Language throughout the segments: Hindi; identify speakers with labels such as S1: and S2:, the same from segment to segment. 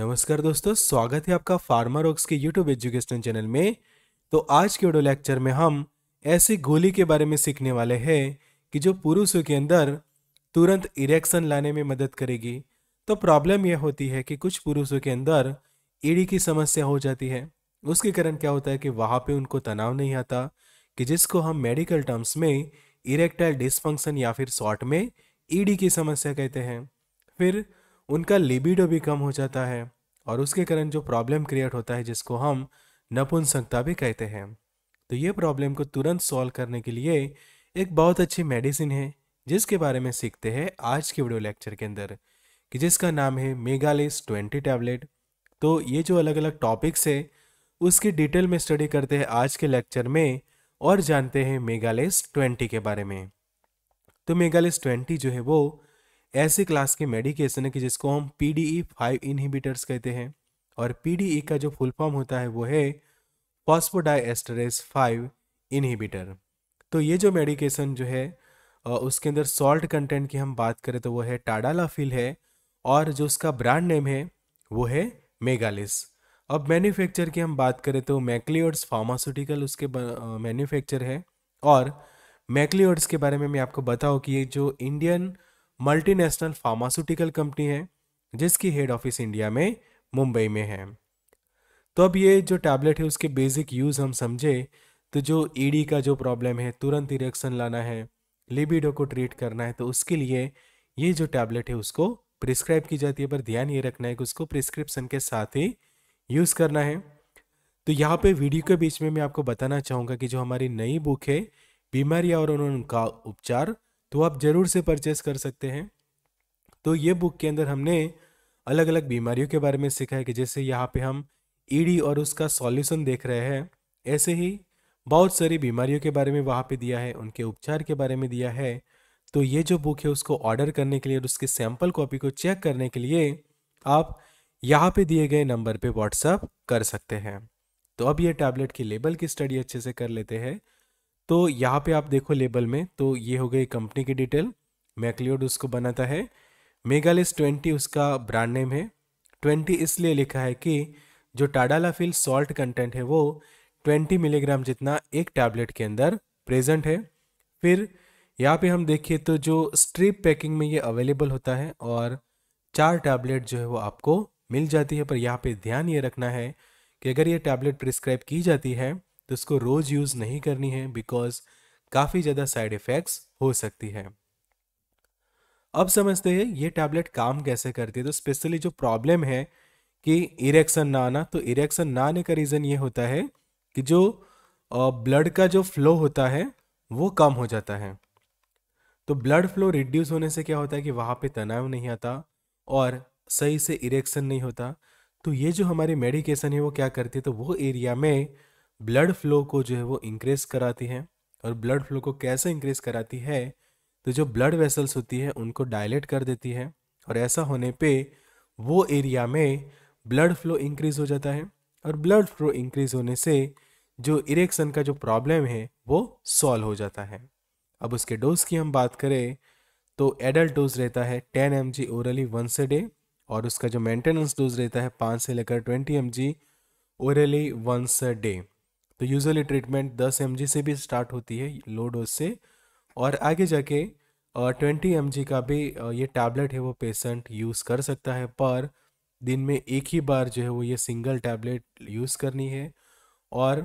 S1: नमस्कार दोस्तों स्वागत है आपका फार्मा रॉक्स के यूट्यूब एजुकेशन चैनल में तो आज के ऑडियो लेक्चर में हम ऐसी गोली के बारे में सीखने वाले हैं कि जो पुरुषों के अंदर तुरंत इरेक्शन लाने में मदद करेगी तो प्रॉब्लम यह होती है कि कुछ पुरुषों के अंदर ईडी की समस्या हो जाती है उसके कारण क्या होता है कि वहाँ पे उनको तनाव नहीं आता कि जिसको हम मेडिकल टर्म्स में इरेक्टाइल डिसफंक्शन या फिर शॉर्ट में ईडी की समस्या कहते हैं फिर उनका लिबिडो भी कम हो जाता है और उसके कारण जो प्रॉब्लम क्रिएट होता है जिसको हम नपुंसकता भी कहते हैं तो ये प्रॉब्लम को तुरंत सॉल्व करने के लिए एक बहुत अच्छी मेडिसिन है जिसके बारे में सीखते हैं आज के वीडियो लेक्चर के अंदर कि जिसका नाम है मेगालिस ट्वेंटी टैबलेट तो ये जो अलग अलग टॉपिक्स है उसकी डिटेल में स्टडी करते हैं आज के लेक्चर में और जानते हैं मेगालिस ट्वेंटी के बारे में तो मेगालिस ट्वेंटी जो है वो ऐसे क्लास के मेडिकेशन है कि जिसको हम P D E five inhibitors कहते हैं और पी डी ई का जो फुल फॉर्म होता है वो है फॉस्फोडाइएस्टरेस फाइव इनहिबिटर तो ये जो मेडिकेशन जो है उसके अंदर सॉल्ट कंटेंट की हम बात करें तो वो है टाडालाफिल है और जो उसका ब्रांड नेम है वो है मेगालिस अब मैन्युफैक्चर की हम बात करें तो मैकलियोड्स फार्मास्यूटिकल उसके मैन्युफैक्चर है और मैकलियोड्स के बारे में मैं आपको बताऊँ कि ये जो इंडियन मल्टीनेशनल फार्मास्यूटिकल कंपनी है जिसकी हेड ऑफिस इंडिया में मुंबई में है तो अब ये जो टैबलेट है उसके बेसिक यूज़ हम समझे तो जो ईडी e का जो प्रॉब्लम है तुरंत इरेक्शन लाना है लिबिडो को ट्रीट करना है तो उसके लिए ये जो टैबलेट है उसको प्रिस्क्राइब की जाती है पर ध्यान ये रखना है कि उसको प्रिस्क्रिप्शन के साथ ही यूज़ करना है तो यहाँ पे वीडियो के बीच में मैं आपको बताना चाहूँगा कि जो हमारी नई बुक है बीमारियां और उनका उपचार तो आप ज़रूर से परचेस कर सकते हैं तो ये बुक के अंदर हमने अलग अलग बीमारियों के बारे में सीखा है कि जैसे यहाँ पे हम ईडी e और उसका सॉल्यूशन देख रहे हैं ऐसे ही बहुत सारी बीमारियों के बारे में वहाँ पे दिया है उनके उपचार के बारे में दिया है तो ये जो बुक है उसको ऑर्डर करने के लिए और उसके सैम्पल कॉपी को चेक करने के लिए आप यहाँ पे दिए गए नंबर पे व्हाट्सअप कर सकते हैं तो अब ये टैबलेट की लेबल की स्टडी अच्छे से कर लेते हैं तो यहाँ पे आप देखो लेबल में तो ये हो गई कंपनी की डिटेल मैकलियोड उसको बनाता है मेगालिस ट्वेंटी उसका ब्रांड नेम है ट्वेंटी इसलिए लिखा है कि जो टाडालाफिल सॉल्ट कंटेंट है वो ट्वेंटी मिलीग्राम जितना एक टैबलेट के अंदर प्रेजेंट है फिर यहाँ पे हम देखिए तो जो स्ट्रिप पैकिंग में ये अवेलेबल होता है और चार टैबलेट जो है वो आपको मिल जाती है पर यहाँ पे ध्यान ये रखना है कि अगर ये टैबलेट प्रिस्क्राइब की जाती है तो इसको रोज़ यूज़ नहीं करनी है बिकॉज काफ़ी ज़्यादा साइड इफ़ेक्ट्स हो सकती है अब समझते हैं ये टैबलेट काम कैसे करती है तो स्पेशली जो प्रॉब्लम है कि इरेक्शन ना आना तो इरेक्शन ना आने का रीज़न ये होता है कि जो ब्लड का जो फ्लो होता है वो कम हो जाता है तो ब्लड फ्लो रिड्यूस होने से क्या होता है कि वहां पे तनाव नहीं आता और सही से इरेक्शन नहीं होता तो ये जो हमारी मेडिकेशन है वो क्या करती है तो वो एरिया में ब्लड फ्लो को जो है वो इंक्रीज कराती है और ब्लड फ्लो को कैसे इंक्रीज कराती है तो जो ब्लड वेसल्स होती है उनको डायलेट कर देती है और ऐसा होने पे वो एरिया में ब्लड फ्लो इंक्रीज हो जाता है और ब्लड फ्लो इंक्रीज होने से जो इरेक्शन का जो प्रॉब्लम है वो सॉल्व हो जाता है अब उसके डोज की हम बात करें तो एडल्ट डोज रहता है ten M G orally once a day और उसका जो मेंटेनेंस डोज रहता है पाँच से लेकर twenty M G orally once a day तो यूजुअली ट्रीटमेंट 10 एम से भी स्टार्ट होती है लो डोज से और आगे जाके ट्वेंटी एम का भी ये टैबलेट है वो पेशेंट यूज़ कर सकता है पर दिन में एक ही बार जो है वो ये सिंगल टैबलेट यूज़ करनी है और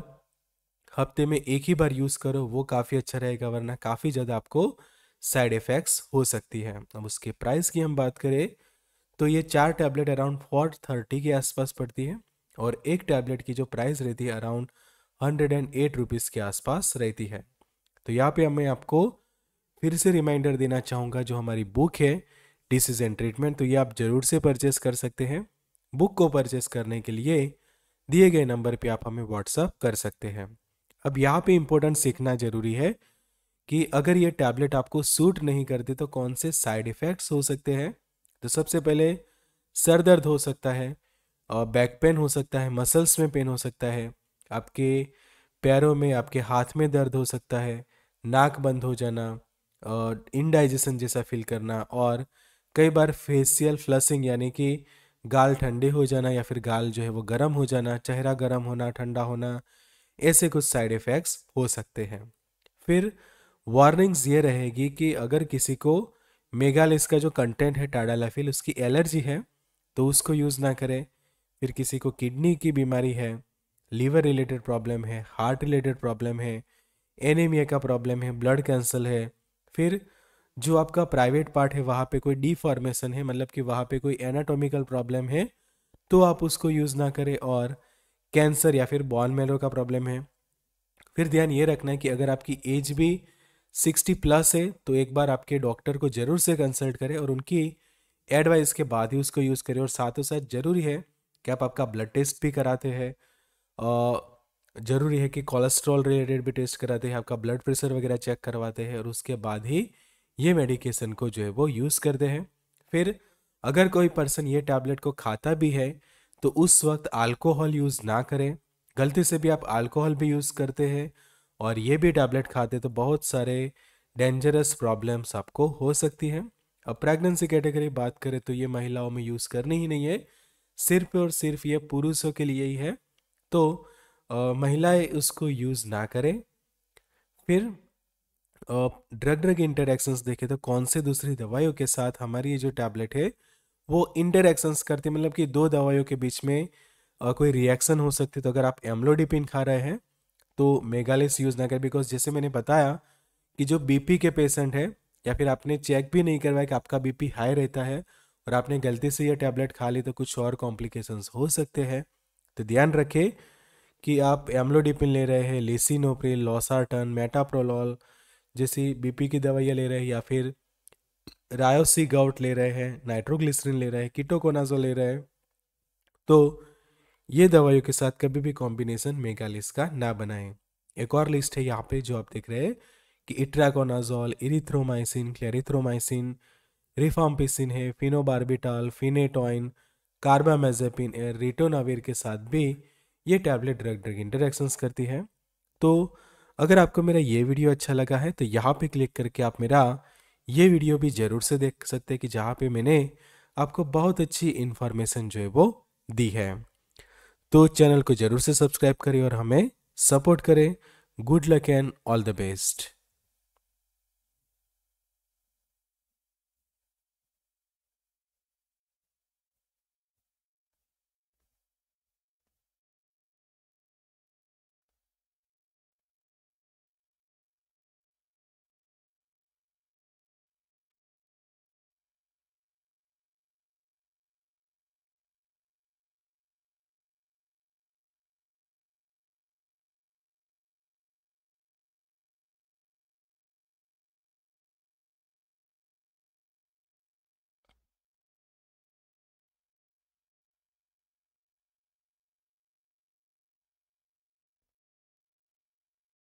S1: हफ्ते में एक ही बार यूज़ करो वो काफ़ी अच्छा रहेगा वरना काफ़ी ज़्यादा आपको साइड इफ़ेक्ट्स हो सकती है अब उसके प्राइस की हम बात करें तो ये चार टैबलेट अराउंड फोर थर्टी के आसपास पड़ती है और एक टैबलेट की जो प्राइस रहती है around hundred and eight rupees के आसपास रहती है तो यहाँ पे मैं आपको फिर से रिमाइंडर देना चाहूँगा जो हमारी बुक है डिसीज एंड ट्रीटमेंट तो ये आप ज़रूर से परचेस कर सकते हैं बुक को परचेस करने के लिए दिए गए नंबर पे आप हमें व्हाट्सअप कर सकते हैं अब यहाँ पे इम्पोर्टेंट सीखना ज़रूरी है कि अगर ये टैबलेट आपको सूट नहीं करती तो कौन से साइड इफ़ेक्ट्स हो सकते हैं तो सबसे पहले सर दर्द हो सकता है और बैक पेन हो सकता है मसल्स में पेन हो सकता है आपके पैरों में आपके हाथ में दर्द हो सकता है नाक बंद हो जाना और इनडाइजेशन जैसा फील करना और कई बार फेसियल फ्लसिंग यानी कि गाल ठंडे हो जाना या फिर गाल जो है वो गर्म हो जाना चेहरा गर्म होना ठंडा होना ऐसे कुछ साइड इफ़ेक्ट्स हो सकते हैं फिर वार्निंग्स ये रहेगी कि अगर किसी को मेगालिस का जो कंटेंट है टाडालाफिल उसकी एलर्जी है तो उसको यूज़ ना करें फिर किसी को किडनी की बीमारी है लीवर रिलेटेड प्रॉब्लम है हार्ट रिलेटेड प्रॉब्लम है एनेमिया का प्रॉब्लम है ब्लड कैंसर है फिर जो आपका प्राइवेट पार्ट है वहाँ पे कोई डिफॉर्मेशन है मतलब कि वहाँ पे कोई एनाटॉमिकल प्रॉब्लम है तो आप उसको यूज़ ना करें और कैंसर या फिर बॉन मेरो का प्रॉब्लम है फिर ध्यान ये रखना है कि अगर आपकी एज भी सिक्सटी प्लस है तो एक बार आपके डॉक्टर को ज़रूर से कंसल्ट करें और उनकी एडवाइस के बाद ही उसको यूज़ करें और साथ ही साथ ज़रूरी है कि आप आपका ब्लड टेस्ट भी कराते हैं ज़रूरी है कि कोलेस्ट्रॉल रिलेटेड भी टेस्ट कराते हैं आपका ब्लड प्रेशर वगैरह चेक करवाते हैं और उसके बाद ही ये मेडिकेशन को जो है वो यूज़ करते हैं फिर अगर कोई पर्सन ये टैबलेट को खाता भी है तो उस वक्त अल्कोहल यूज़ ना करें गलती से भी आप अल्कोहल भी यूज़ करते हैं और ये भी टैबलेट खाते तो बहुत सारे डेंजरस प्रॉब्लम्स आपको हो सकती हैं अब प्रेगनेंसी कैटेगरी बात करें तो ये महिलाओं में यूज़ करनी ही नहीं है सिर्फ और सिर्फ ये पुरुषों के लिए ही है तो महिलाएं उसको यूज़ ना करें फिर ड्रग ड्रग इंटरेक्शंस देखें तो कौन से दूसरी दवाइयों के साथ हमारी ये जो टैबलेट है वो इंटरेक्शंस करती मतलब कि दो दवाइयों के बीच में आ, कोई रिएक्शन हो सकती है तो अगर आप एम्लोडिपिन खा रहे हैं तो मेगालिस यूज़ ना करें बिकॉज जैसे मैंने बताया कि जो बीपी के पेशेंट है या फिर आपने चेक भी नहीं करवाया कि आपका बीपी हाई रहता है और आपने गलती से यह टैबलेट खा ली तो कुछ और कॉम्प्लिकेशंस हो सकते हैं तो ध्यान रखें कि आप एम्लोडिपिन ले रहे हैं लेसिनोप्रिल लॉसार्टन मेटाप्रोलॉल जैसी बीपी की दवाइयाँ ले रहे हैं या फिर रायोसी गाउट ले रहे हैं नाइट्रोग्लिसरीन ले रहे हैं किटोकोनाजो ले रहे हैं तो ये दवाइयों के साथ कभी भी कॉम्बिनेशन मेगा लिस्ट का ना बनाएं एक और लिस्ट है यहाँ पे जो आप देख रहे हैं कि इट्राकोनाजोल इरिथ्रोमाइसिन क्लेरिथ्रोमाइसिन रिफॉम्पिसिन है फिनोबार्बिटॉल फिनेटॉइन कार्बामेजेपिन एंड रिटोनावेर के साथ भी ये टैबलेट ड्रग ड्रग इंटरेक्शंस करती है तो अगर आपको मेरा ये वीडियो अच्छा लगा है तो यहाँ पे क्लिक करके आप मेरा ये वीडियो भी ज़रूर से देख सकते हैं कि जहाँ पे मैंने आपको बहुत अच्छी इन्फॉर्मेशन जो है वो दी है तो चैनल को ज़रूर से सब्सक्राइब करें और हमें सपोर्ट करें good luck and all the best